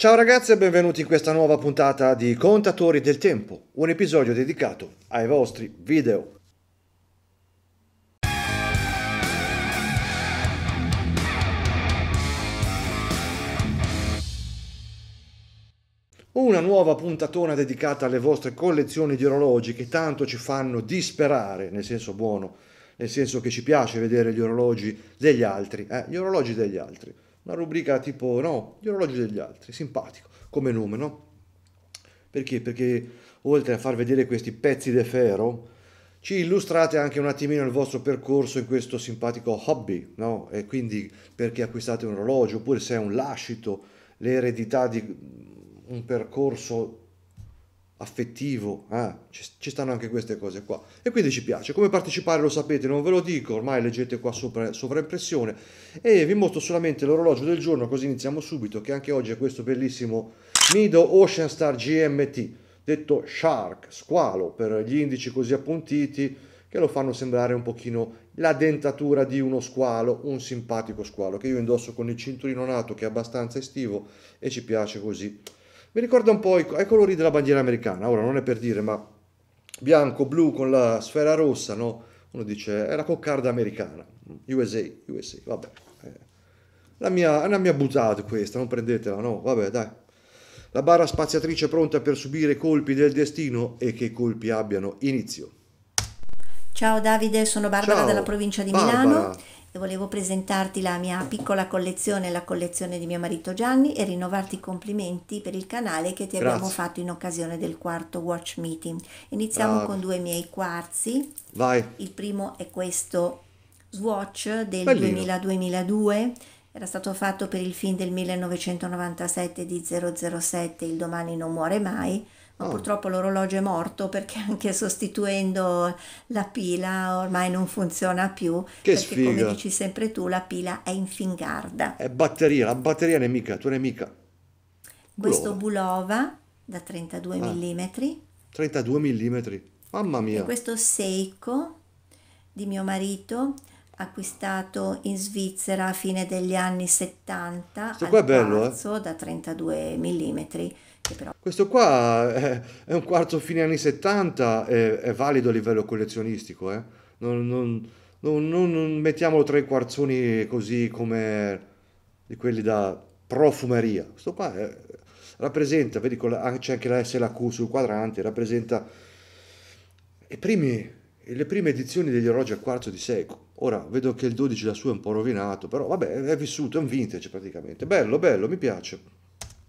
Ciao ragazzi e benvenuti in questa nuova puntata di Contatori del Tempo, un episodio dedicato ai vostri video. Una nuova puntatona dedicata alle vostre collezioni di orologi che tanto ci fanno disperare, nel senso buono, nel senso che ci piace vedere gli orologi degli altri, eh? gli orologi degli altri una rubrica tipo, no, gli orologi degli altri, simpatico, come nome, no? Perché? Perché oltre a far vedere questi pezzi di ferro, ci illustrate anche un attimino il vostro percorso in questo simpatico hobby, no? E quindi perché acquistate un orologio, oppure se è un lascito, l'eredità di un percorso affettivo, eh? ci, ci, stanno anche queste cose qua. E quindi ci piace. Come partecipare lo sapete, non ve lo dico, ormai leggete qua sopra sovraimpressione e vi mostro solamente l'orologio del giorno così iniziamo subito, che anche oggi è questo bellissimo Mido Ocean Star GMT, detto Shark, squalo per gli indici così appuntiti che lo fanno sembrare un pochino la dentatura di uno squalo, un simpatico squalo che io indosso con il cinturino nato che è abbastanza estivo e ci piace così mi ricorda un po' i, ai colori della bandiera americana, ora non è per dire, ma bianco, blu con la sfera rossa, no? Uno dice, è la coccarda americana, USA, USA, vabbè. Eh. La mia, è una mia butade questa, non prendetela, no? Vabbè, dai. La barra spaziatrice pronta per subire colpi del destino e che i colpi abbiano inizio. Ciao Davide, sono Barbara Ciao, della provincia di Barbara. Milano volevo presentarti la mia piccola collezione, la collezione di mio marito Gianni e rinnovarti i complimenti per il canale che ti Grazie. abbiamo fatto in occasione del quarto Watch Meeting. Iniziamo Bravo. Ah. con due miei quarzi. Vai. Il primo è questo Swatch del 2000-2002 era stato fatto per il film del 1997 di 007 Il domani non muore mai ma oh. purtroppo l'orologio è morto perché anche sostituendo la pila ormai non funziona più. Che perché sfiga. come dici sempre tu, la pila è in fingarda. È batteria, la batteria è nemica, tua nemica. Questo Bulova da 32 ah. mm. 32 mm, mamma mia. E questo Seiko di mio marito acquistato in Svizzera a fine degli anni 70 Questo qua è bello, quarzo, eh? da 32 mm. Però... Questo qua è, è, un quarzo fine anni 70, è, è valido a livello collezionistico. Eh? Non, non, non, non, mettiamolo tra i quarzoni così come di quelli da profumeria. Questo qua è, rappresenta, vedi, con la c'è anche la Q sul quadrante, rappresenta i primi le prime edizioni degli orologi a quarzo di Seiko. Ora vedo che il 12 da su è un po' rovinato, però vabbè, è vissuto, è un vintage praticamente. Bello, bello, mi piace.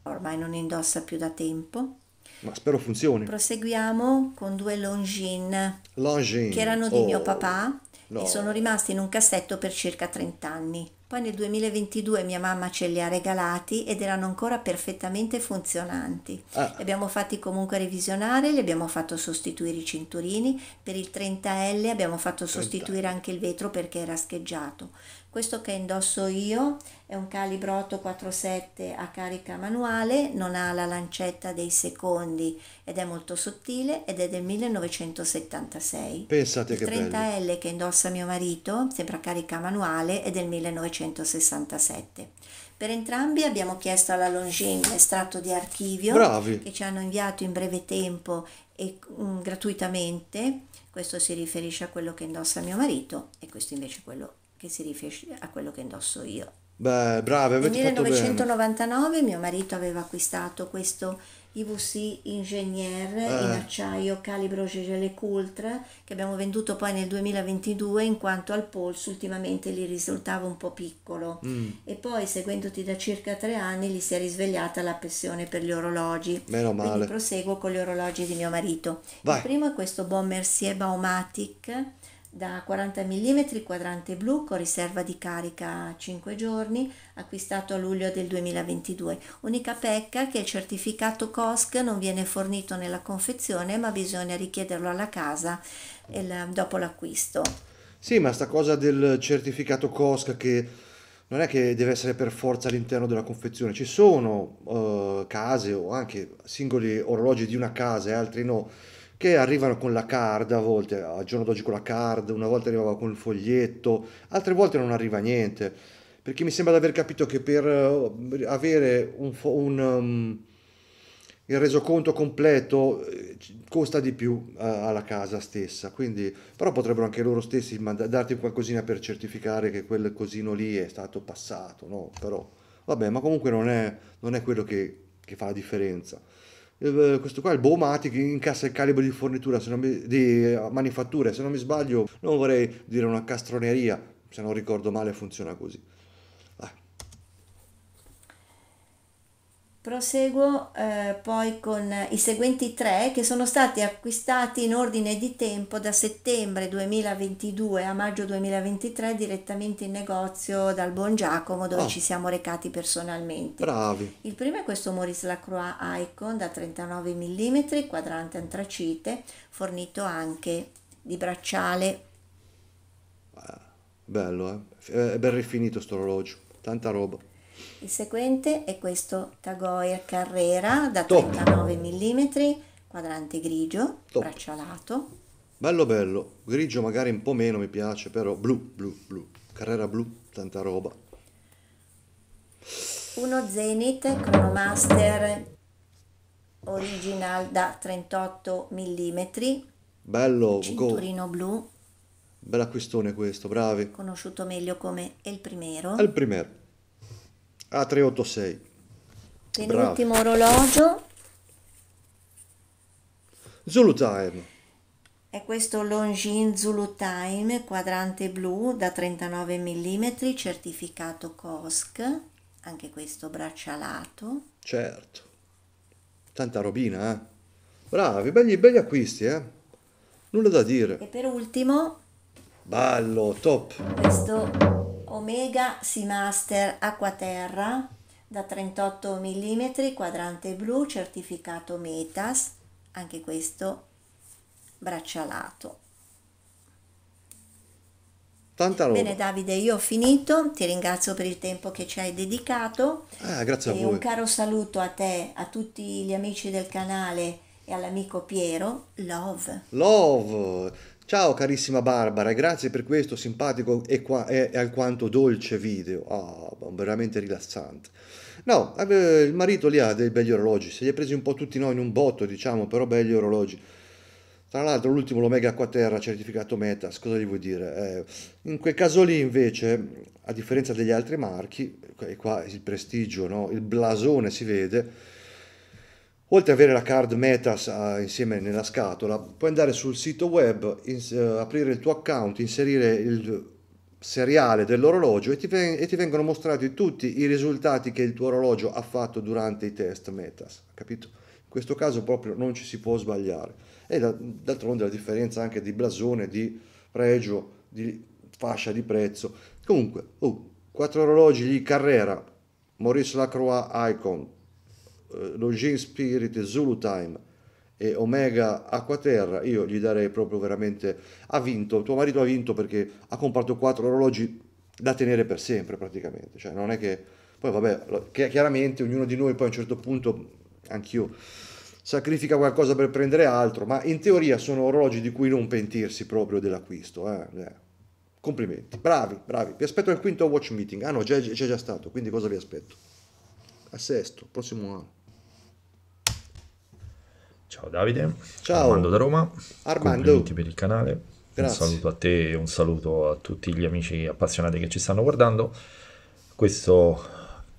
Ormai non indossa più da tempo. Ma spero funzioni. Proseguiamo con due Longines. Longines. Che erano di oh, mio papà no. e sono rimasti in un cassetto per circa 30 anni. Poi nel 2022 mia mamma ce li ha regalati ed erano ancora perfettamente funzionanti. Ah. Li abbiamo fatti comunque revisionare, li abbiamo fatto sostituire i cinturini, per il 30L abbiamo fatto sostituire anche il vetro perché era scheggiato. Questo che indosso io è un calibro 847 a carica manuale, non ha la lancetta dei secondi ed è molto sottile ed è del 1976. Pensate che 30L che indossa mio marito, sempre a carica manuale, è del 1967. Per entrambi abbiamo chiesto alla Longin l'estratto di archivio Bravi. che ci hanno inviato in breve tempo e um, gratuitamente. Questo si riferisce a quello che indossa mio marito e questo invece è quello che si riferisce a quello che indosso io. Beh, brave, avete Nel 1999 mio marito aveva acquistato questo IVC Ingegner eh. in acciaio calibro Gegele Cultra che abbiamo venduto poi nel 2022 in quanto al polso ultimamente gli risultava un po' piccolo mm. e poi seguendoti da circa tre anni gli si è risvegliata la passione per gli orologi. Meno male. Quindi proseguo con gli orologi di mio marito. Vai. Il primo è questo Bon Mercier Baumatic da 40 mm quadrante blu con riserva di carica 5 giorni, acquistato a luglio del 2022. Unica pecca che il certificato COSC non viene fornito nella confezione, ma bisogna richiederlo alla casa il, ehm, dopo l'acquisto. Sì, ma sta cosa del certificato COSC che non è che deve essere per forza all'interno della confezione, ci sono eh, case o anche singoli orologi di una casa e altri no che arrivano con la card a volte, al giorno d'oggi con la card, una volta arrivava con il foglietto, altre volte non arriva niente, perché mi sembra di aver capito che per eh, avere un, un um, il resoconto completo eh, costa di più eh, alla casa stessa, quindi però potrebbero anche loro stessi manda- darti qualcosina per certificare che quel cosino lì è stato passato, no? Però vabbè, ma comunque non è, non è quello che, che fa la differenza. Eh, questo qua il Bowmatic incassa il calibro di fornitura mi, di manifatture se non mi sbaglio non vorrei dire una castroneria se non ricordo male funziona così Proseguo eh, poi con i seguenti tre che sono stati acquistati in ordine di tempo da settembre 2022 a maggio 2023 direttamente in negozio dal Buon Giacomo dove oh. ci siamo recati personalmente. Bravi. Il primo è questo Maurice Lacroix Icon da 39 mm, quadrante antracite, fornito anche di bracciale. Eh, bello, eh? È ben rifinito questo orologio, tanta roba. Il seguente è questo Tagoyer Carrera da Top. 39 mm, quadrante grigio, Top. braccialato. Bello bello, grigio magari un po' meno mi piace, però blu, blu, blu, Carrera blu, tanta roba. Uno Zenith Chromaster original da 38 mm. Bello, cinturino go. blu. questione questo, bravi. Conosciuto meglio come El Primero. El Primero. A386. Penultimo Bravo. orologio. Zulu Time. È questo Longines Zulu Time quadrante blu da 39 mm certificato COSC, anche questo braccialato. Certo, tanta robina, eh? Bravi, belli, belli acquisti, eh? Nulla da dire. E per ultimo... Ballo, top! Questo Omega Seamaster Acquaterra da 38 mm quadrante blu certificato Metas, anche questo braccialato. Tanta roba. Bene Davide, io ho finito, ti ringrazio per il tempo che ci hai dedicato. Ah, grazie a voi. Un caro saluto a te, a tutti gli amici del canale e all'amico Piero. Love. Love. Ciao carissima Barbara, grazie per questo simpatico e, qua, e, e alquanto dolce video. oh, veramente rilassante. No, il marito lì ha dei belli orologi, se li ha presi un po' tutti noi in un botto, diciamo, però begli orologi. Tra l'altro l'ultimo l'Omega Quaterra certificato Metas, cosa gli vuoi dire? Eh, in quel caso lì invece, a differenza degli altri marchi, e qua il prestigio, no? il blasone si vede, Oltre ad avere la card Metas uh, insieme nella scatola, puoi andare sul sito web, in, uh, eh, aprire il tuo account, inserire il seriale dell'orologio e ti, ven- e ti, vengono mostrati tutti i risultati che il tuo orologio ha fatto durante i test Metas, capito? In questo caso proprio non ci si può sbagliare. E da- d'altronde la differenza anche di blasone, di pregio, di fascia di prezzo. Comunque, oh, quattro orologi di Carrera, Maurice Lacroix Icon, eh, Longin Spirit, Zulu Time e Omega Acqua Terra, io gli darei proprio veramente ha vinto, tuo marito ha vinto perché ha comprato quattro orologi da tenere per sempre praticamente, cioè non è che poi vabbè, chiaramente ognuno di noi poi a un certo punto anch'io sacrifica qualcosa per prendere altro, ma in teoria sono orologi di cui non pentirsi proprio dell'acquisto, eh? eh. Complimenti, bravi, bravi. Vi aspetto al quinto watch meeting. Ah no, c'è già stato, quindi cosa vi aspetto? A sesto, prossimo anno. Ciao Davide. Ciao. Armando da Roma. Armando. per il canale. Grazie. Un saluto a te e un saluto a tutti gli amici appassionati che ci stanno guardando. Questo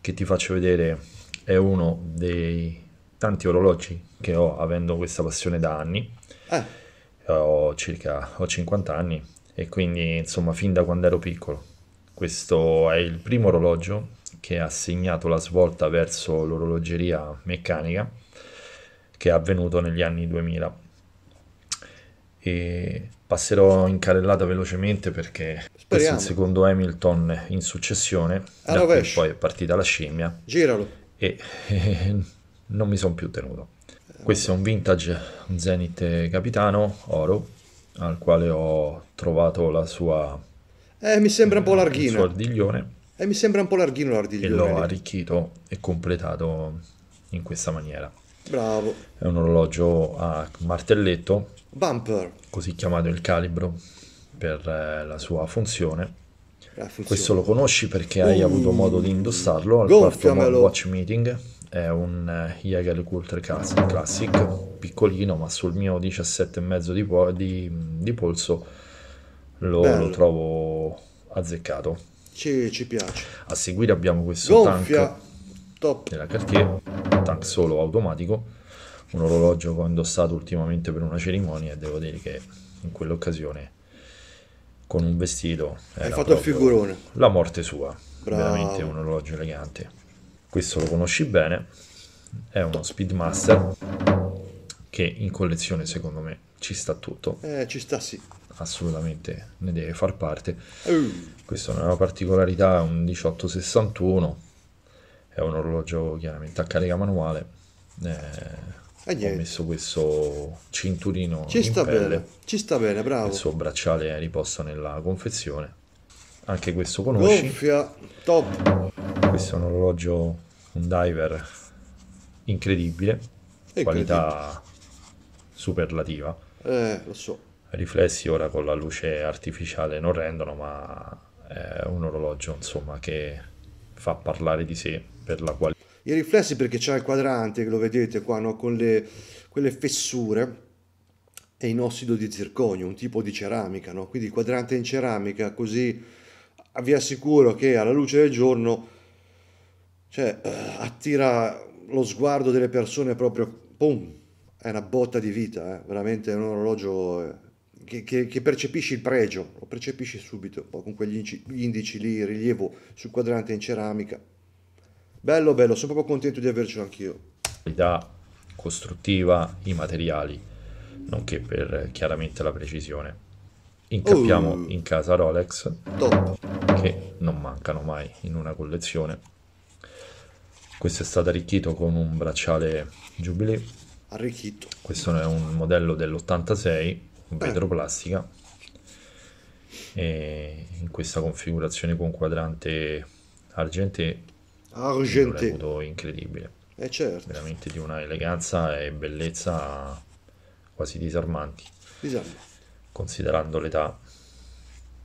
che ti faccio vedere è uno dei tanti orologi che ho avendo questa passione da anni. Eh. Ho circa ho 50 anni e quindi insomma fin da quando ero piccolo. Questo è il primo orologio che ha segnato la svolta verso l'orologeria meccanica che è avvenuto negli anni 2000. E passerò in carrellata velocemente perché Speriamo. questo è il secondo Hamilton in successione, da qui poi è partita la scimmia. Giralo. E, e non mi sono più tenuto. Questo è un vintage un Zenith Capitano Oro al quale ho trovato la sua... Eh, mi sembra un po' larghino. Il suo ardiglione. Eh, mi sembra un po' larghino l'ardiglione. E l'ho arricchito e completato in questa maniera. Bravo. È un orologio a martelletto. Bumper. Così chiamato il calibro per eh, la sua funzione. La funzione. Questo lo conosci perché uh, hai avuto modo di indossarlo al quarto Watch Meeting. È un eh, Jäger Coulter Classic, piccolino, ma sul mio 17,5 di, po- di, di polso lo, lo trovo azzeccato. Ci, ci, piace. A seguire abbiamo questo Gonfia. tank Top. della Cartier Tank solo automatico, un orologio che ho indossato ultimamente per una cerimonia e devo dire che in quell'occasione con un vestito hai fatto il figurone la morte sua Bravo. veramente un orologio elegante questo lo conosci bene è uno Speedmaster che in collezione secondo me ci sta tutto eh ci sta sì assolutamente ne deve far parte uh. questo è una particolarità un 1861 è un orologio chiaramente a carica manuale. Eh, ho messo questo cinturino ci sta pelle, bene, ci sta bene, bravo. Il suo bracciale riposto nella confezione. Anche questo conosci. Gonfia, top. Questo è un orologio, un diver incredibile, incredibile. qualità superlativa. Eh, lo so. Riflessi ora con la luce artificiale non rendono, ma è un orologio, insomma, che fa parlare di sé per la qualità. I riflessi perché c'è il quadrante, che lo vedete qua, no? con le, quelle fessure, è in ossido di zirconio, un tipo di ceramica, no? quindi il quadrante in ceramica, così vi assicuro che alla luce del giorno cioè, eh, attira lo sguardo delle persone proprio, boom, è una botta di vita, eh? veramente è un orologio eh, che, che, che, percepisci il pregio, lo percepisci subito, con quegli indici lì, il rilievo sul quadrante in ceramica, Bello, bello, sono proprio contento di avercelo anch'io. Qualità costruttiva, i materiali, nonché per chiaramente la precisione. Incappiamo uh, in casa Rolex, top. che non mancano mai in una collezione. Questo è stato arricchito con un bracciale Jubilee. Arricchito. Questo è un modello dell'86, vetro eh. E in questa configurazione con quadrante argente argenteo. L'ho incredibile. Eh certo. Veramente di una eleganza e bellezza quasi disarmanti. Disarmi. Considerando l'età,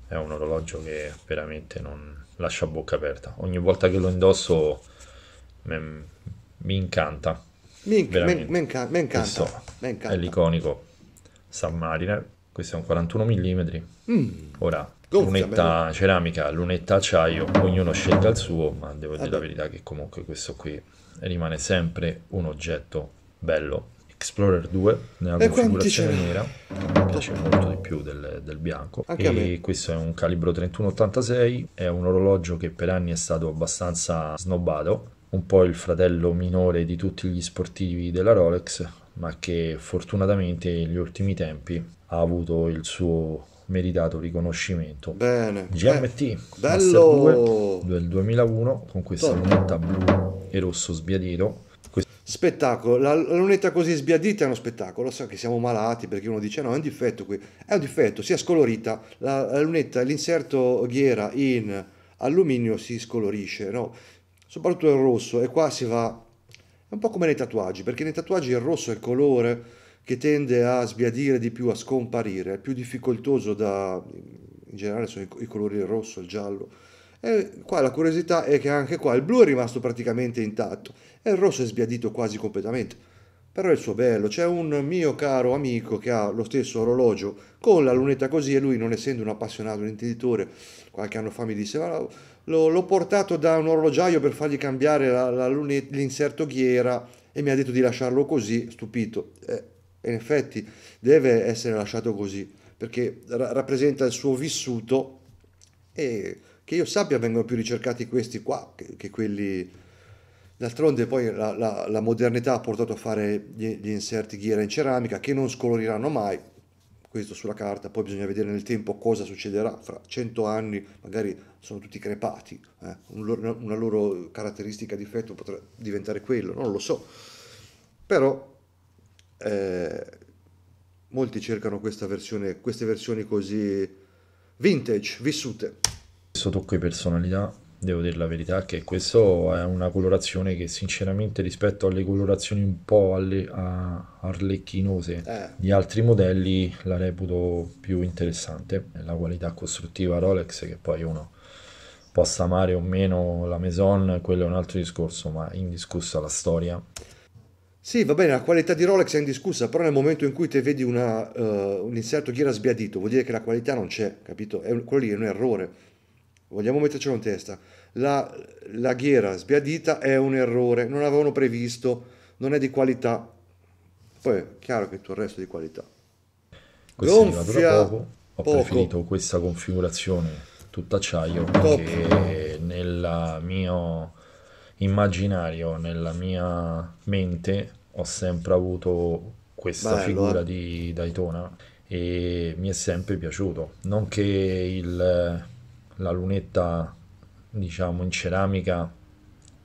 è un orologio che veramente non lascia bocca aperta. Ogni volta che lo indosso me, mi incanta. Mi, incanta. È l'iconico San Mariner. Questo è un 41 mm. mm. Ora, Gonfia, lunetta bene. ceramica, lunetta acciaio, ognuno scelga il suo, ma devo dire la verità che comunque questo qui rimane sempre un oggetto bello. Explorer 2 nella e configurazione nera, mi piace molto di più del, del bianco. Anche questo è un calibro 3186, è un orologio che per anni è stato abbastanza snobbato, un po' il fratello minore di tutti gli sportivi della Rolex, ma che fortunatamente negli ultimi tempi ha avuto il suo meritato riconoscimento. Bene. GMT eh, bello. del 2001 con questa Torno. lunetta blu e rosso sbiadito. Questo... Spettacolo, la, la lunetta così sbiadita è uno spettacolo, so che siamo malati perché uno dice no, è un difetto qui, è un difetto, si è scolorita, la, la lunetta, l'inserto ghiera in alluminio si scolorisce, no? soprattutto il rosso e qua si va, è un po' come nei tatuaggi, perché nei tatuaggi il rosso è il colore, che tende a sbiadire di più, a scomparire, è più difficoltoso da... in generale sono i, i colori il rosso, il giallo. E qua la curiosità è che anche qua il blu è rimasto praticamente intatto e il rosso è sbiadito quasi completamente però è il suo bello. C'è un mio caro amico che ha lo stesso orologio con la lunetta così e lui non essendo un appassionato, un intenditore, qualche anno fa mi disse ma l'ho, l'ho portato da un orologiaio per fargli cambiare la, la lunetta, l'inserto ghiera e mi ha detto di lasciarlo così, stupito. Eh, in effetti deve essere lasciato così, perché ra- rappresenta il suo vissuto e che io sappia vengono più ricercati questi qua che, che quelli... D'altronde poi la, la, la, modernità ha portato a fare gli, gli inserti ghiera in ceramica che non scoloriranno mai, questo sulla carta, poi bisogna vedere nel tempo cosa succederà, fra cento anni magari sono tutti crepati, eh? una loro caratteristica, difetto potrà diventare quello, non lo so, però eh, molti cercano versione, queste versioni così vintage, vissute. Questo tocco di personalità, devo dire la verità, che questa è una colorazione che sinceramente rispetto alle colorazioni un po' alle, a, arlecchinose eh. di altri modelli la reputo più interessante. La qualità costruttiva Rolex che poi uno possa amare o meno la Maison, quello è un altro discorso, ma indiscussa la storia sì, va bene, la qualità di Rolex è indiscussa, però nel momento in cui te vedi una, uh, un inserto ghiera sbiadito, vuol dire che la qualità non c'è, capito? È un, quello lì è un errore. Vogliamo mettercelo in testa. La, la ghiera sbiadita è un errore, non avevano previsto, non è di qualità. Poi è chiaro che tutto il resto è di qualità. Questo Gonfia, poco. Ho poco. preferito questa configurazione tutta acciaio che nel mio immaginario, nella mia mente, ho sempre avuto questa figura eh. di Daytona e mi è sempre piaciuto. Non che il, la lunetta, diciamo, in ceramica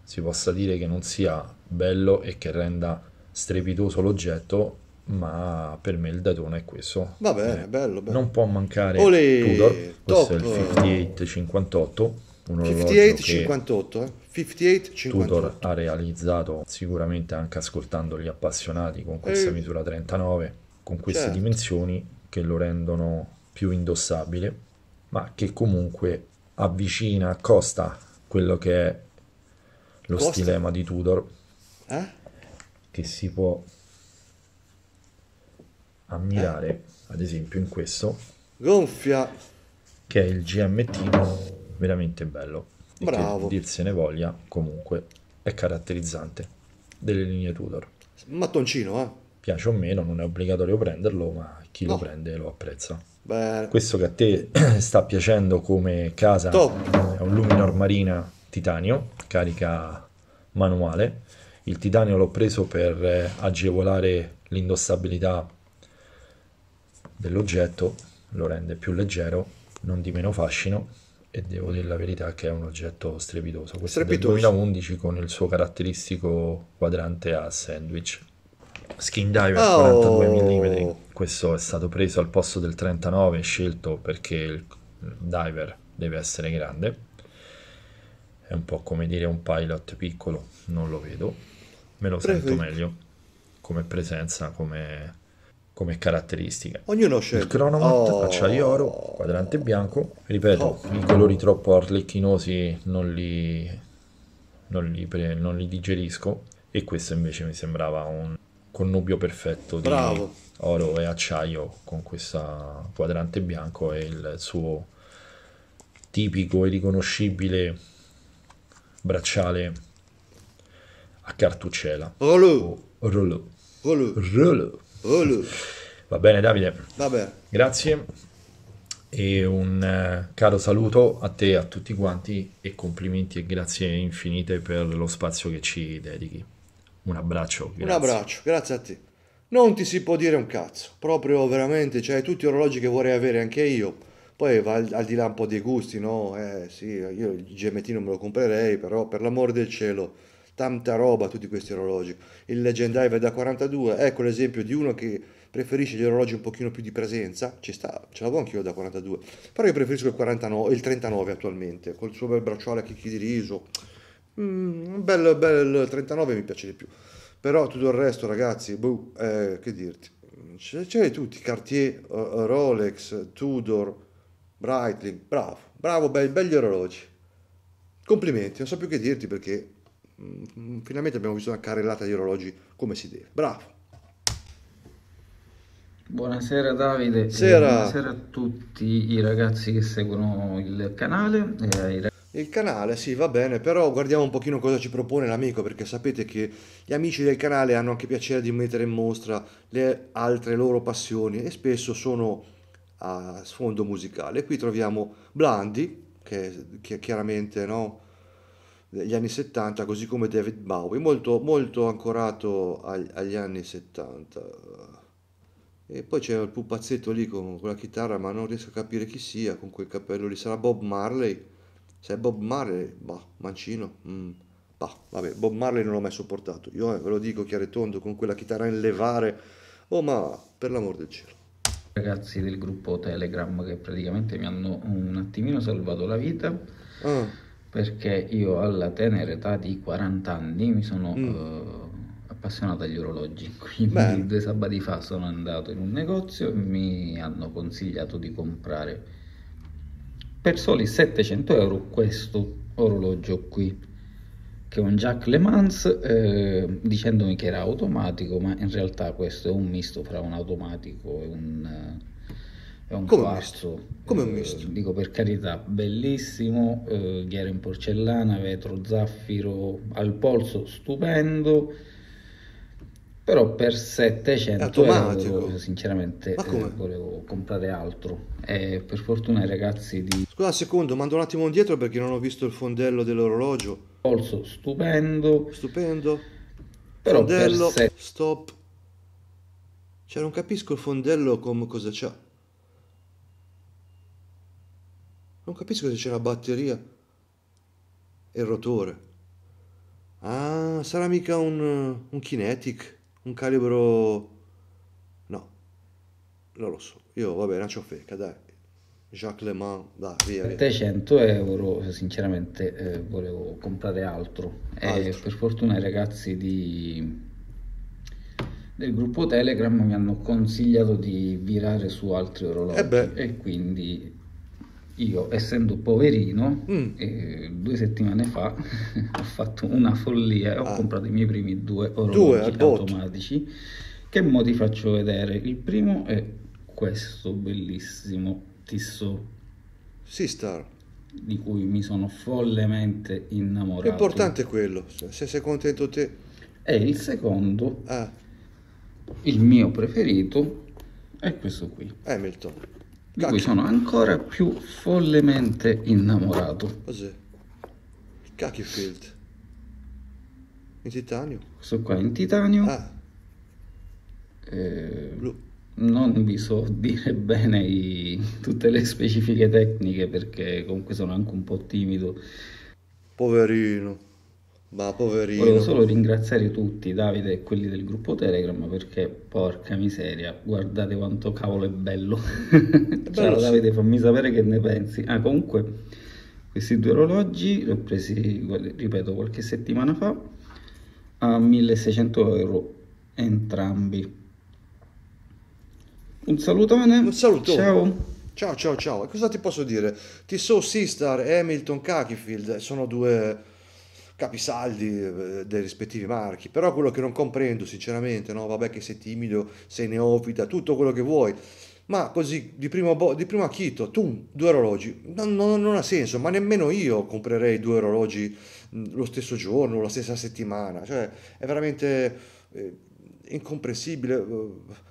si possa dire che non sia bello e che renda strepitoso l'oggetto, ma per me il Daytona è questo. Va bene, eh, bello, bello, Non può mancare Olè, questo è il 58-58. Un 58-58, eh? 58 Tudor ha realizzato sicuramente anche ascoltando gli appassionati con questa e... Eh. misura 39, con queste certo. dimensioni che lo rendono più indossabile, ma che comunque avvicina, costa quello che è lo Costa. stilema di Tudor, eh? che si può ammirare, eh? ad esempio in questo, gonfia, che è il GMT veramente bello. Bravo. Che dirsene voglia, comunque è caratterizzante delle linee Tudor. Mattoncino, eh? Piace o meno, non è obbligatorio prenderlo, ma chi no. lo prende lo apprezza. Beh. Questo che a te sta piacendo come casa Top. è un Luminor Marina titanio, carica manuale. Il titanio l'ho preso per eh, agevolare l'indossabilità dell'oggetto, lo rende più leggero, non di meno fascino e devo dire la verità che è un oggetto strepitoso. Questo strepitoso. è il 2011 con il suo caratteristico quadrante a sandwich. Skin Diver oh. 42 mm. Questo è stato preso al posto del 39, scelto perché il diver deve essere grande. È un po' come dire un pilot piccolo, non lo vedo. Me lo Prefetto. sento meglio come presenza, come come caratteristica. Ognuno sceglie. Il cronomat, oh. acciaio oro, quadrante bianco. Ripeto, oh. i colori troppo arlecchinosi non li, non li, pre, non li digerisco e questo invece mi sembrava un connubio perfetto di Bravo. oro e acciaio con questo quadrante bianco e il suo tipico e riconoscibile bracciale a cartuccella. Rollo. Rollo. Rollo. Rollo. Olè. Oh, va bene Davide. Vabbè. Grazie e un eh, caro saluto a te, a tutti quanti e complimenti e grazie infinite per lo spazio che ci dedichi. Un abbraccio. Grazie. Un abbraccio, grazie a te. Non ti si può dire un cazzo, proprio veramente, cioè tutti gli orologi che vorrei avere anche io. Poi va al, al di là un po' dei gusti, no? Eh sì, io il GMT non me lo comprerei, però per l'amor del cielo tanta roba tutti questi orologi. Il leggendario va da 42, ecco l'esempio di uno che preferisce gli orologi un pochino più di presenza, ci sta, ce l'avevo anch'io da 42, però io preferisco il, 49, il 39 attualmente, col suo bel bracciale a chicchi di riso, mm, un bel, bel 39 mi piace di più, però tutto il resto ragazzi, boh, eh, che dirti, c'è, tutti, Cartier, Rolex, Tudor, Breitling, bravo, bravo, belli, belli orologi, complimenti, non so più che dirti perché Mm, finalmente abbiamo visto una carrellata di orologi come si deve. Bravo. Buonasera Davide, buonasera. buonasera a tutti i ragazzi che seguono il canale. Eh, il canale sì va bene, però guardiamo un pochino cosa ci propone l'amico perché sapete che gli amici del canale hanno anche piacere di mettere in mostra le altre loro passioni e spesso sono a sfondo musicale. Qui troviamo Blandi che, che chiaramente no, degli anni 70, così come David Bowie, molto, molto ancorato ag- agli anni 70. E poi c'è il pupazzetto lì con, con, la chitarra, ma non riesco a capire chi sia, con quel cappello lì, sarà Bob Marley? Se è Bob Marley, bah, mancino, mm. bah, vabbè, Bob Marley non l'ho mai sopportato, io eh, ve lo dico chiaro e tondo, con quella chitarra in levare, oh ma, per l'amor del cielo ragazzi del gruppo Telegram che praticamente mi hanno un attimino salvato la vita. Ah perché io alla tenera età di 40 anni mi sono mm. uh, appassionato agli orologi, quindi Beh. due sabati fa sono andato in un negozio e mi hanno consigliato di comprare per soli 700 euro questo orologio qui che è un Jack Le Mans eh, dicendomi che era automatico ma in realtà questo è un misto fra un automatico e un eh, è un come quarzo, un come un misto. Eh, dico per carità, bellissimo, eh, ghiera in porcellana, vetro zaffiro al polso, stupendo, però per 700 euro sinceramente eh, volevo comprare altro. E eh, per fortuna i ragazzi di... Scusa un secondo, mando un attimo indietro perché non ho visto il fondello dell'orologio. Polso stupendo. Stupendo. Però fondello, per se... stop. Cioè non capisco il fondello come cosa c'ha. Non capisco se c'è la batteria e il rotore. Ah, sarà mica un, un kinetic, un calibro... No, non lo so. Io, vabbè, una ciofeca, dai. Jacques Le Mans, dai, via. 700 euro, sinceramente, eh, volevo comprare altro. Eh, altro. E per fortuna i ragazzi di del gruppo Telegram mi hanno consigliato di virare su altri orologi eh e quindi io, essendo poverino, mm. eh, due settimane fa ho fatto una follia e ho ah. comprato i miei primi due orologi due, automatici. Che mo ti faccio vedere? Il primo è questo bellissimo Tissot Sister di cui mi sono follemente innamorato. L'importante è quello, se sei contento te. E il secondo, ah. il mio preferito, è questo qui. Hamilton di cui sono ancora più follemente innamorato. Cos'è? Il field. In titanio? Questo qua in titanio. Ah. Eh, non vi so dire bene i, tutte le specifiche tecniche perché comunque sono anche un po' timido. Poverino. Ma poverino. Volevo solo ringraziare tutti, Davide e quelli del gruppo Telegram, perché porca miseria, guardate quanto cavolo è bello. È Ciao Davide, sì. fammi sapere che ne pensi. Ah, comunque, questi due orologi li ho presi, ripeto, qualche settimana fa a 1600 euro entrambi. Un salutone. Un saluto. Ciao. Ciao ciao ciao. E cosa ti posso dire? Ti so Sistar e Hamilton Cakifield sono due capisaldi eh, dei rispettivi marchi, però quello che non comprendo sinceramente, no? vabbè che sei timido, sei neofita, tutto quello che vuoi, ma così di primo, bo- di primo acchito, tu, due orologi, non, non, non, ha senso, ma nemmeno io comprerei due orologi mm, lo stesso giorno, la stessa settimana, cioè è veramente eh, incomprensibile, eh,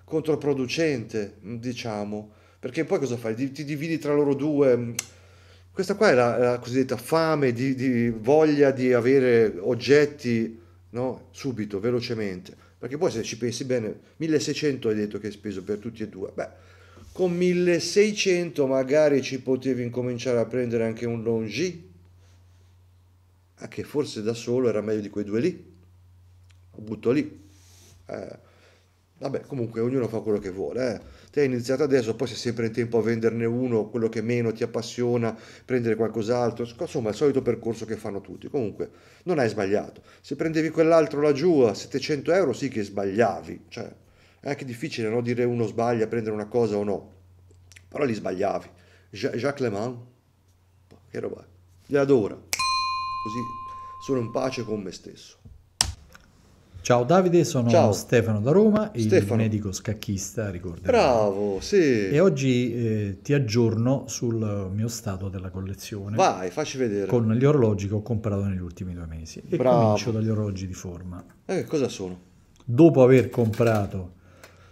controproducente, diciamo, perché poi cosa fai? Ti, ti dividi tra loro due mm, questa qua è la, la cosiddetta fame di, di, voglia di avere oggetti no? subito, velocemente. Perché poi se ci pensi bene, 1600 hai detto che hai speso per tutti e due. Beh, con 1600 magari ci potevi incominciare a prendere anche un Longi, eh, che forse da solo era meglio di quei due lì. Lo butto lì. Eh, Vabbè, comunque ognuno fa quello che vuole. Eh. Te hai iniziato adesso, poi sei sempre in tempo a venderne uno, quello che meno ti appassiona, prendere qualcos'altro. Insomma, il solito percorso che fanno tutti. Comunque, non hai sbagliato. Se prendevi quell'altro laggiù a 700 euro, sì che sbagliavi. Cioè, è anche difficile no, dire uno sbaglia, prendere una cosa o no. Però li sbagliavi. Jacques Le che roba è? Li adora. Così sono in pace con me stesso. Ciao Davide, sono Ciao. Stefano da Roma, Stefano. il medico scacchista, ricorderò. Bravo, sì. E oggi eh, ti aggiorno sul mio stato della collezione. Vai, facci vedere. Con gli orologi che ho comprato negli ultimi due mesi. E Bravo. comincio dagli orologi di forma. E eh, cosa sono? Dopo aver comprato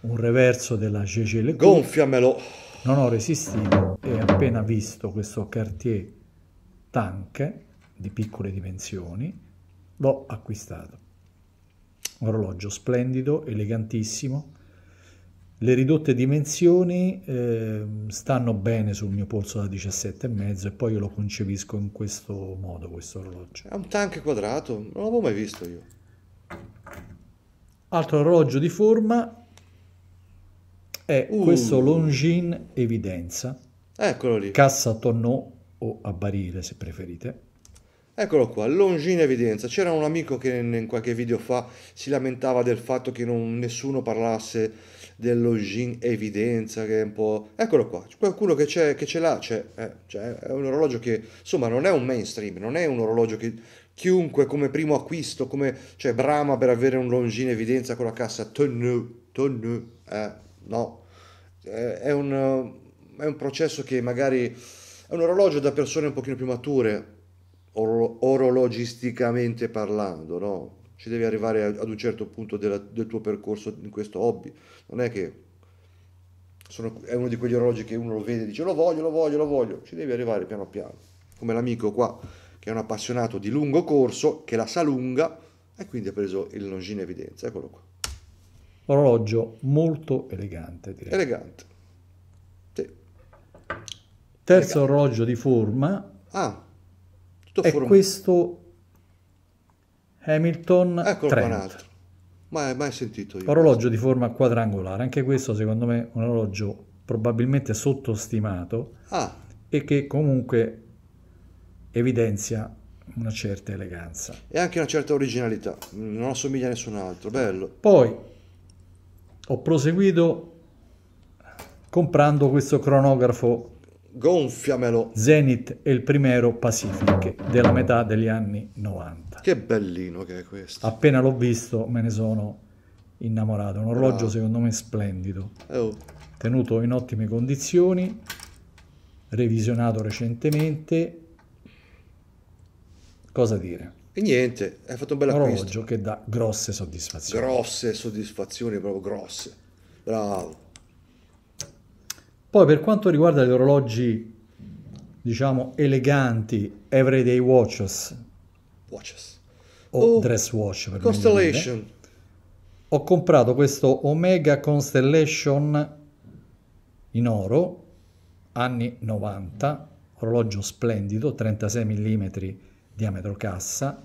un reverso della CC Lecour... Gonfiamelo! Non ho resistito e appena visto questo Cartier Tank di piccole dimensioni, l'ho acquistato un orologio splendido, elegantissimo. Le ridotte dimensioni eh, stanno bene sul mio polso da 17,5 e poi io lo concepisco in questo modo, questo orologio. È un tank quadrato, non l'avevo mai visto io. Altro orologio di forma è uh. questo Longines Evidenza. Eccolo lì. Cassa tonneau o a barile se preferite Eccolo qua, Longin evidenza. C'era un amico che in qualche video fa si lamentava del fatto che non, nessuno parlasse del Longi evidenza, che è un po'... Eccolo qua, qualcuno che, che ce l'ha, c'è, eh, cioè, è un orologio che, insomma, non è un mainstream, non è un orologio che chiunque come primo acquisto, come, cioè, brama per avere un Longin evidenza con la cassa tonnu, tonnu, eh, no. Eh, è, un, è un processo che magari... È un orologio da persone un pochino più mature, or- orologisticamente parlando, no? Ci devi arrivare ad un certo punto della, del tuo percorso in questo hobby. Non è che sono, è uno di quegli orologi che uno lo vede e dice lo voglio, lo voglio, lo voglio. Ci devi arrivare piano piano. Come l'amico qua, che è un appassionato di lungo corso, che la sa lunga e quindi ha preso il Longines Evidenza. Eccolo qua. Orologio molto elegante, direi. Elegante. Sì. Terzo elegante. orologio di forma. Ah tutto e form... questo Hamilton ecco un altro. Mai, mai sentito io. Orologio questo. di forma quadrangolare, anche questo secondo me un orologio probabilmente sottostimato ah. e che comunque evidenzia una certa eleganza. E anche una certa originalità, non assomiglia a nessun altro, bello. Poi ho proseguito comprando questo cronografo Gonfiamelo. Zenith e il primero Pacific della metà degli anni 90. Che bellino che è questo. Appena l'ho visto me ne sono innamorato. Un orologio ah. secondo me splendido. Oh. Tenuto in ottime condizioni, revisionato recentemente. Cosa dire? E niente, hai fatto un bel acquisto. orologio che dà grosse soddisfazioni. Grosse soddisfazioni, proprio grosse. Bravo. Poi per quanto riguarda gli orologi, diciamo, eleganti, everyday watches, watches. o oh, dress watch per Constellation. Dire, ho comprato questo Omega Constellation in oro, anni 90, orologio splendido, 36 mm diametro cassa,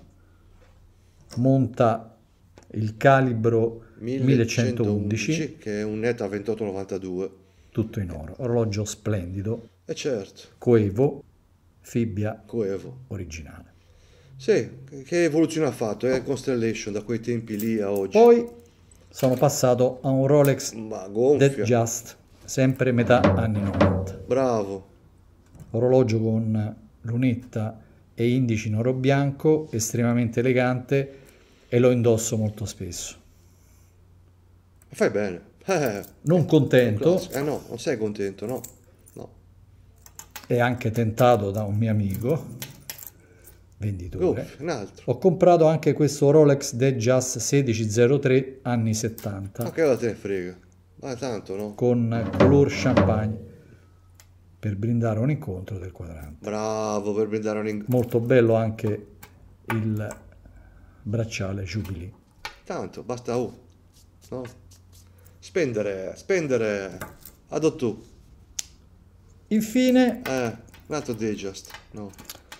monta il calibro 1111, 1111 che è un ETA 2892 tutto in oro, orologio splendido, e eh, certo. coevo, fibbia coevo. originale. Sì, che evoluzione ha fatto, eh? Constellation da quei tempi lì a oggi. Poi sono passato a un Rolex Dead Just, sempre metà anni 90. Bravo. Orologio con lunetta e indici in oro bianco, estremamente elegante e lo indosso molto spesso. Fai bene. Eh, non eh, contento. Eh no, non sei contento, no. no. E anche tentato da un mio amico, venditore. Uff, un altro. Ho comprato anche questo Rolex Dejas 1603 anni 70. Ma che la te frega? Ma tanto, no? Con color champagne per brindare un incontro del quadrante. Bravo, per brindare un incontro. Molto bello anche il bracciale Jubilee. Tanto, basta oh. No? Spendere, spendere. Adottu. Infine... Eh, nato Digest, no.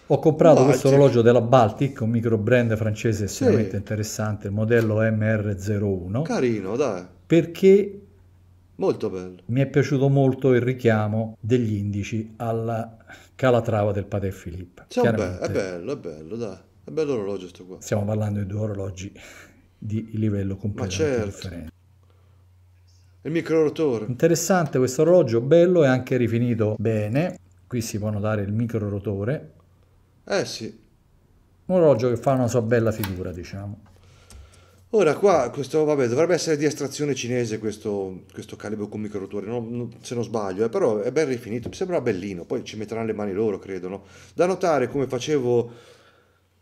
Ho comprato Baltic. questo orologio della Baltic, un micro brand francese estremamente sì. interessante, il modello MR01. Carino, dai. Perché Molto bello. Mi è piaciuto molto il richiamo degli indici alla calatrava del Pater Philippe. Sì, è bello, è bello, dai. È bello l'orologio sto qua. Stiamo parlando di due orologi di livello completamente certo. differente il micro rotore. Interessante questo orologio, bello e anche rifinito bene. Qui si può notare il micro rotore. Eh sì. Un orologio che fa una sua bella figura, diciamo. Ora qua, questo, vabbè, dovrebbe essere di estrazione cinese questo, questo calibro con micro rotore, no, se non sbaglio, eh, però è ben rifinito, mi sembra bellino, poi ci metteranno le mani loro, credo, no? Da notare, come facevo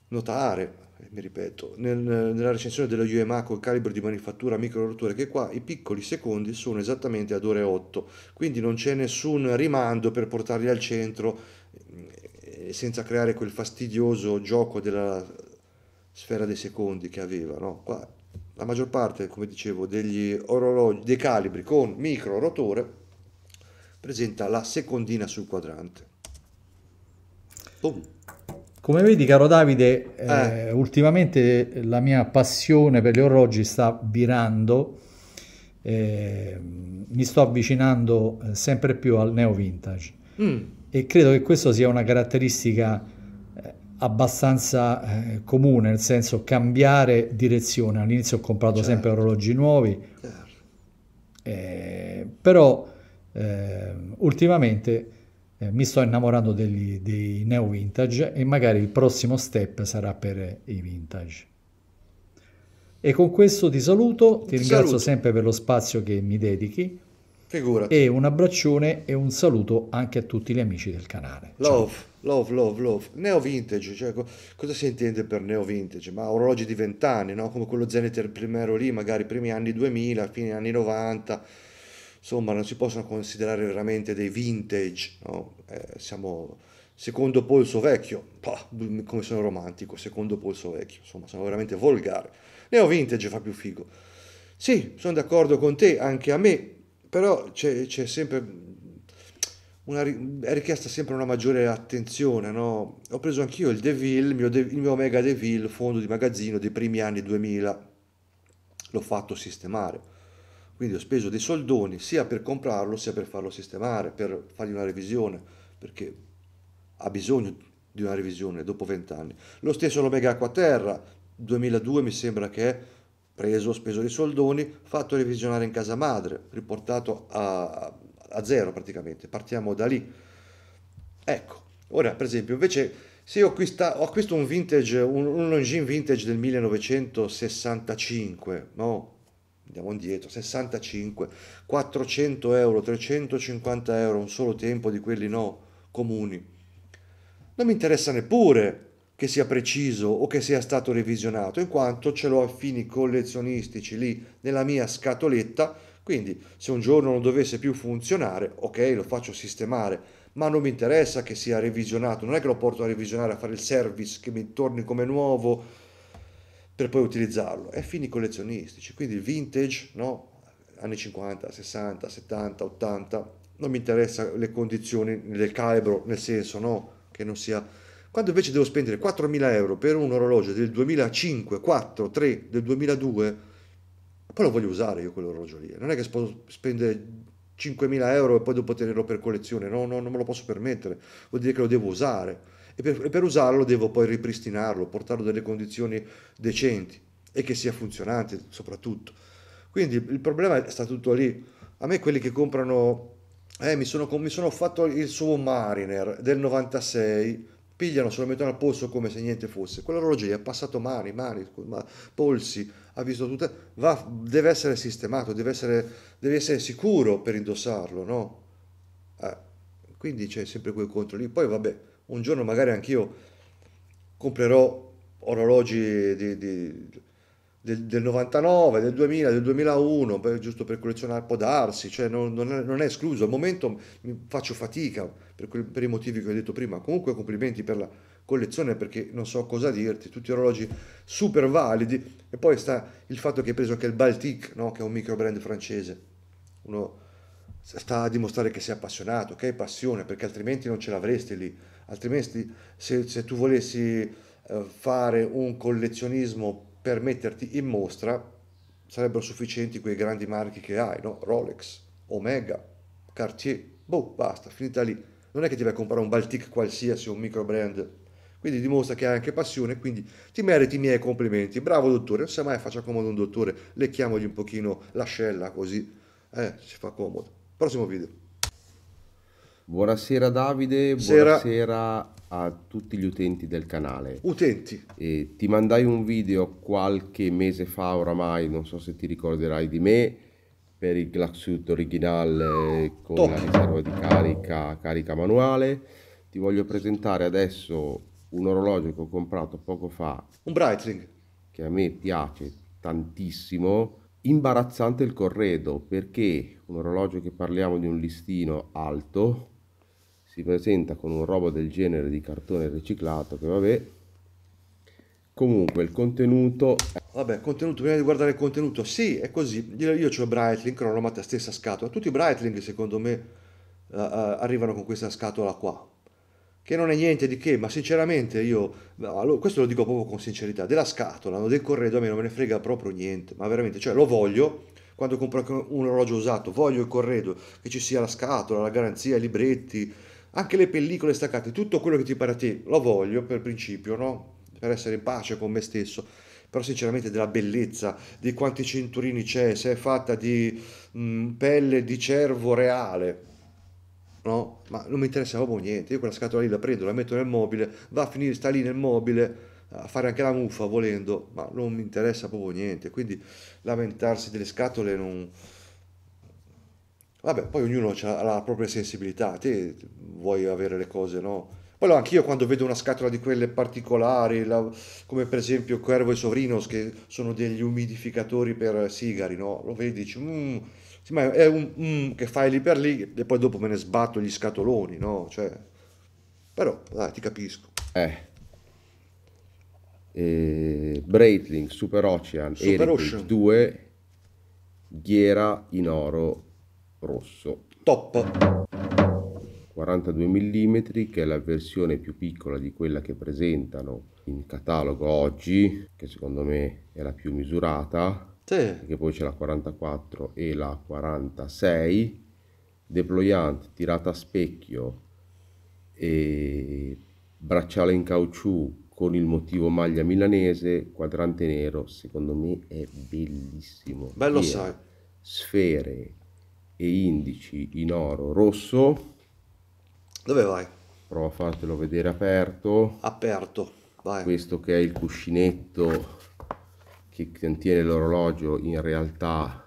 notare mi ripeto, nel, nella recensione della UMA col calibro di manifattura micro rotture che qua i piccoli secondi sono esattamente ad ore 8, quindi non c'è nessun rimando per portarli al centro eh, senza creare quel fastidioso gioco della sfera dei secondi che aveva. No? Qua, la maggior parte, come dicevo, degli orologi, dei calibri con micro rotore presenta la secondina sul quadrante. Boom. Come vedi, caro Davide, eh. Eh, ultimamente la mia passione per gli orologi sta virando, eh, mi sto avvicinando eh, sempre più al neo vintage mm. e credo che questa sia una caratteristica eh, abbastanza eh, comune, nel senso cambiare direzione. All'inizio ho comprato certo. sempre orologi nuovi, certo. però ultimamente eh, mi sto innamorando degli, dei neo vintage e magari il prossimo step sarà per i vintage. E con questo ti saluto, ti, ti ringrazio saluto. sempre per lo spazio che mi dedichi. Figurati. E un abbraccione e un saluto anche a tutti gli amici del canale. Love, Ciao. love, love, love. Neo vintage, cioè co- cosa si intende per neo vintage? Ma orologi di vent'anni, no? Come quello Zeniter Primero lì, magari primi anni 2000, fine anni 90 insomma non si possono considerare veramente dei vintage, no? eh, siamo secondo polso vecchio, Pah, come sono romantico, secondo polso vecchio, insomma sono veramente volgare, neo vintage fa più figo. Sì, sono d'accordo con te, anche a me, però c'è, c'è sempre una, è richiesta sempre una maggiore attenzione. No? Ho preso anch'io il Deville, il mio, De, il mio Omega Deville, fondo di magazzino dei primi anni 2000. L'ho fatto sistemare. Quindi ho speso dei soldoni sia per comprarlo sia per farlo sistemare, per fargli una revisione, perché ha bisogno di una revisione dopo vent'anni. Lo stesso l'Omega Acquaterra, 2002 mi sembra che è preso, speso dei soldoni, fatto revisionare in casa madre, riportato a, a zero praticamente. Partiamo da lì. Ecco, ora per esempio invece se io acquista, ho acquisto un vintage, un, un Longines vintage del 1965, no? andiamo indietro, 65, 400 euro, 350 euro, un solo tempo di quelli no, comuni. Non mi interessa neppure che sia preciso o che sia stato revisionato, in quanto ce l'ho a fini collezionistici lì nella mia scatoletta, quindi se un giorno non dovesse più funzionare, ok, lo faccio sistemare, ma non mi interessa che sia revisionato, non è che lo porto a revisionare a fare il service, che mi torni come nuovo, per poi utilizzarlo. È fini collezionistici, quindi il vintage, no? anni 50, 60, 70, 80, non mi interessa le condizioni del calibro, nel senso no? che non sia... Quando invece devo spendere 4.000 euro per un orologio del 2005, 4, 3, del 2002, poi lo voglio usare io quell'orologio lì. Non è che posso spendere 5.000 euro e poi dopo tenerlo per collezione, no, no, non me lo posso permettere, vuol dire che lo devo usare e per, e per usarlo devo poi ripristinarlo, portarlo nelle condizioni decenti e che sia funzionante soprattutto. Quindi il problema sta tutto lì. A me quelli che comprano, eh, mi sono, mi sono fatto il suo Mariner del 96, pigliano, se lo mettono al polso come se niente fosse. Quell'orologio gli ha passato mani, mani, polsi, ha visto tutto. va, deve essere sistemato, deve essere, deve essere sicuro per indossarlo, no? Eh, quindi c'è sempre quel contro lì. Poi vabbè, un giorno magari anch'io comprerò orologi di, di, del, del, 99, del 2000, del 2001, per, giusto per collezionare, può darsi, cioè non, non, è, non, è, escluso, al momento faccio fatica per, quel, per, i motivi che ho detto prima, comunque complimenti per la collezione perché non so cosa dirti, tutti orologi super validi e poi sta il fatto che hai preso anche il Baltic, no? che è un micro brand francese, uno sta a dimostrare che sei appassionato, che hai passione, perché altrimenti non ce l'avresti lì altrimenti se, se tu volessi eh, fare un collezionismo per metterti in mostra sarebbero sufficienti quei grandi marchi che hai, no? Rolex, Omega, Cartier, boh, basta, finita lì. Non è che ti vai a comprare un Baltic qualsiasi un micro brand. Quindi dimostra che hai anche passione, quindi ti meriti i miei complimenti. Bravo dottore, non sai mai faccia comodo un dottore, lecchiamogli un pochino l'ascella così, eh, ci fa comodo. Prossimo video. Buonasera Davide, buonasera, buonasera a tutti gli utenti del canale. Utenti. E ti mandai un video qualche mese fa oramai, non so se ti ricorderai di me, per il Glaxut originale eh, con Top. la riserva di carica, carica manuale. Ti voglio presentare adesso un orologio che ho comprato poco fa. Un Breitling. Che a me piace tantissimo. Imbarazzante il corredo perché un orologio che parliamo di un listino alto si presenta con un robo del genere di cartone riciclato che vabbè comunque il contenuto vabbè contenuto prima di guardare il contenuto sì è così io ho Breitling cronomata stessa scatola tutti i Breitling secondo me uh, uh, arrivano con questa scatola qua che non è niente di che ma sinceramente io questo lo dico proprio con sincerità della scatola del corredo a me non me ne frega proprio niente ma veramente cioè lo voglio quando compro un orologio usato voglio il corredo che ci sia la scatola la garanzia i libretti anche le pellicole staccate, tutto quello che ti pare a te, lo voglio per principio, no? Per essere in pace con me stesso. Però sinceramente della bellezza, di quanti cinturini c'è, se è fatta di mh, mm, pelle di cervo reale, no? Ma non mi interessa proprio niente, io quella scatola lì la prendo, la metto nel mobile, va a finire, sta lì nel mobile a fare anche la muffa volendo, ma non mi interessa proprio niente, quindi lamentarsi delle scatole non, Vabbè, poi ognuno ha la propria sensibilità, te vuoi avere le cose, no? Poi allora, anch'io quando vedo una scatola di quelle particolari, la, come per esempio Cuervo e Sovrinos, che sono degli umidificatori per sigari, no? Lo vedi e dici, mm, sì, ma è un mm, che fai lì per lì e poi dopo me ne sbatto gli scatoloni, no? Cioè, però, dai, ti capisco. Eh. Eh, Breitling, Super Ocean, Super Ocean. 2, Ghiera in oro rosso top 42 mm che è la versione più piccola di quella che presentano in catalogo oggi che secondo me è la più misurata sì. che poi c'è la 44 e la 46 deployante tirata a specchio e bracciale in caucciù con il motivo maglia milanese quadrante nero secondo me è bellissimo bello sai sfere e indici in oro rosso. Dove vai? Prova a fartelo vedere aperto. Aperto, vai. Questo che è il cuscinetto che contiene l'orologio in realtà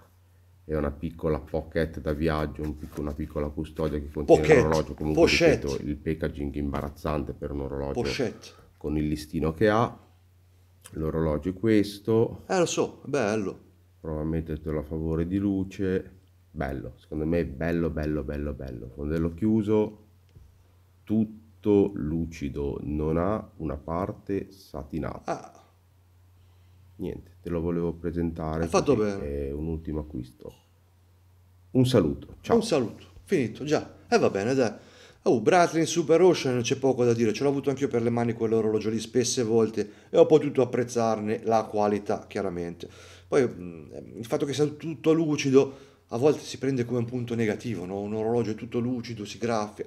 è una piccola pocket da viaggio, un pic una piccola custodia che contiene pocket, l'orologio, comunque ripeto, il packaging imbarazzante per un orologio Pochette. con il listino che ha. L'orologio è questo. Eh lo so, bello. Prova a mettertelo a favore di luce bello, secondo me bello, bello, bello, bello. Fondello chiuso, tutto lucido, non ha una parte satinata. Ah. Niente, te lo volevo presentare. È fatto bene. È un ultimo acquisto. Un saluto, ciao. Un saluto, finito, già. E eh, va bene, dai. Oh, Bratlin Super Ocean c'è poco da dire, ce l'ho avuto anch'io per le mani quell'orologio lì spesse volte e ho potuto apprezzarne la qualità, chiaramente. Poi mm, il fatto che sia tutto lucido, a volte si prende come un punto negativo, no? un orologio tutto lucido, si graffia,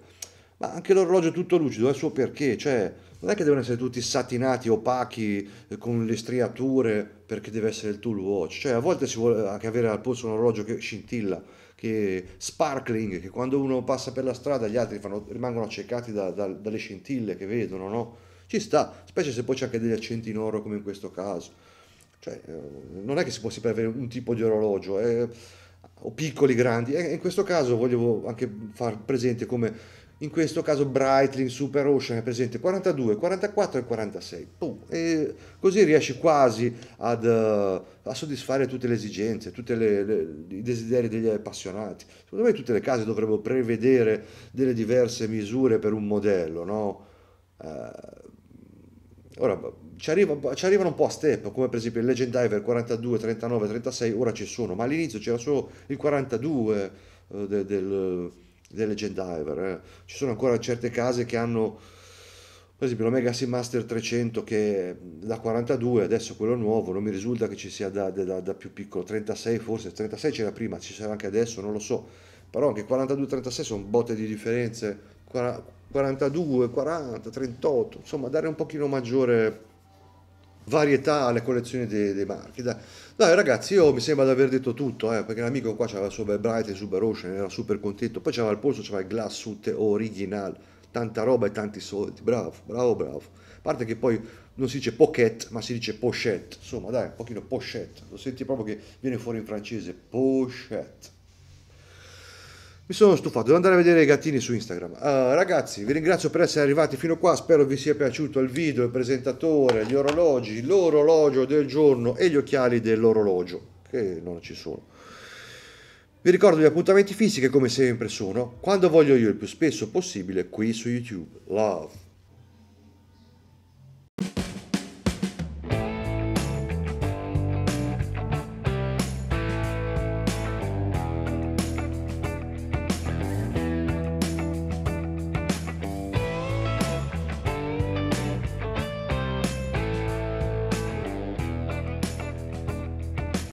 ma anche l'orologio tutto lucido ha il suo perché, cioè non è che devono essere tutti satinati, opachi, eh, con le striature perché deve essere il tool watch, cioè a volte si vuole anche avere al polso un orologio che scintilla, che sparkling, che quando uno passa per la strada gli altri fanno, rimangono accecati da, da, dalle scintille che vedono, no? Ci sta, specie se poi c'è anche degli accenti in oro come in questo caso. Cioè, eh, non è che si possa sempre avere un tipo di orologio, eh o piccoli, grandi. E in questo caso voglio anche far presente come in questo caso Brightling, Super Ocean è presente 42, 44 e 46. Pum. E così riesci quasi ad, eh, a soddisfare tutte le esigenze, tutti i desideri degli appassionati. Secondo me tutte le case dovrebbero prevedere delle diverse misure per un modello. No? Eh, ora, ci, arriva, ci, arrivano un po' a step, come per esempio il Legend Diver 42, 39, 36, ora ci sono, ma all'inizio c'era solo il 42 eh, del, del, del, Legend Diver. Eh. Ci sono ancora certe case che hanno, per esempio l'Omega Seamaster 300 che da 42, adesso quello nuovo, non mi risulta che ci sia da, da, da più piccolo, 36 forse, 36 c'era prima, ci sarà anche adesso, non lo so, però anche 42-36 sono botte di differenze. 42, 40, 38, insomma dare un pochino maggiore varietà alle collezioni dei, dei marchi. Dai. dai. ragazzi, io mi sembra di aver detto tutto, eh, perché l'amico qua c'aveva il suo bel bright e il super ocean, era super contento, poi c'aveva il polso, c'aveva il Glass glassuit original, tanta roba e tanti soldi, bravo, bravo, bravo. A parte che poi non si dice pochette, ma si dice pochette, insomma dai, un pochino pochette, lo senti proprio che viene fuori in francese, pochette. Mi sono stufato, devo andare a vedere i gattini su Instagram. Uh, ragazzi, vi ringrazio per essere arrivati fino qua, spero vi sia piaciuto il video, il presentatore, gli orologi, l'orologio del giorno e gli occhiali dell'orologio, che non ci sono. Vi ricordo gli appuntamenti fisici che come sempre sono, quando voglio io il più spesso possibile qui su YouTube. Love!